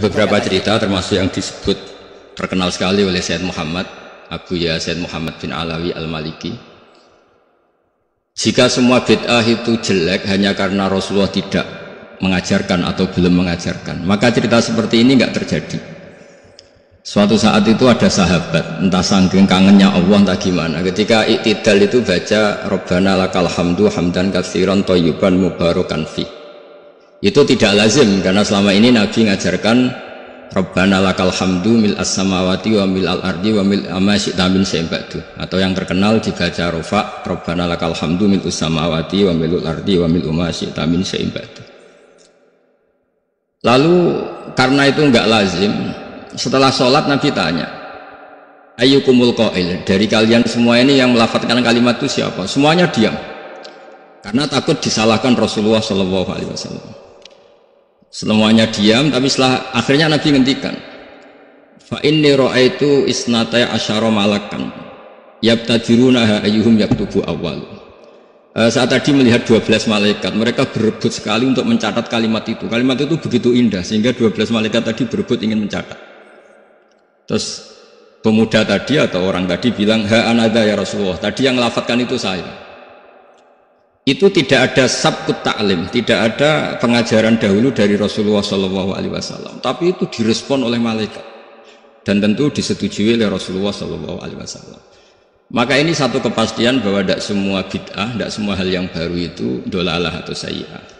beberapa cerita termasuk yang disebut terkenal sekali oleh Sayyid Muhammad Abu Ya Sayyid Muhammad bin Alawi Al-Maliki jika semua bid'ah itu jelek hanya karena Rasulullah tidak mengajarkan atau belum mengajarkan maka cerita seperti ini nggak terjadi suatu saat itu ada sahabat entah sangking kangennya Allah entah gimana ketika iktidal itu baca Rabbana lakal hamdu hamdan kathiran toyuban mubarakan fi itu tidak lazim karena selama ini Nabi ngajarkan Rabbana lakal hamdu mil as-samawati wa mil al-ardi wa mil amasyita min sembadu atau yang terkenal dibaca rofa Rabbana lakal hamdu mil as-samawati wa mil al-ardi wa mil amasyita min sembadu lalu karena itu enggak lazim setelah sholat Nabi tanya ayyukumul qail dari kalian semua ini yang melafatkan kalimat itu siapa semuanya diam karena takut disalahkan Rasulullah Shallallahu Alaihi Wasallam semuanya diam tapi setelah akhirnya Nabi ngendikan fa inni raaitu isnata asyara malakan yabtadiruna ayyuhum yaktubu awal e, eh, saat tadi melihat 12 malaikat mereka berebut sekali untuk mencatat kalimat itu kalimat itu begitu indah sehingga 12 malaikat tadi berebut ingin mencatat terus pemuda tadi atau orang tadi bilang ha anada ya Rasulullah tadi yang lafatkan itu saya itu tidak ada sabkut taklim, tidak ada pengajaran dahulu dari Rasulullah SAW, Tapi itu direspon oleh malaikat dan tentu disetujui oleh Rasulullah SAW. Maka ini satu kepastian bahwa tidak semua bid'ah, tidak semua hal yang baru itu dolalah atau sayyah.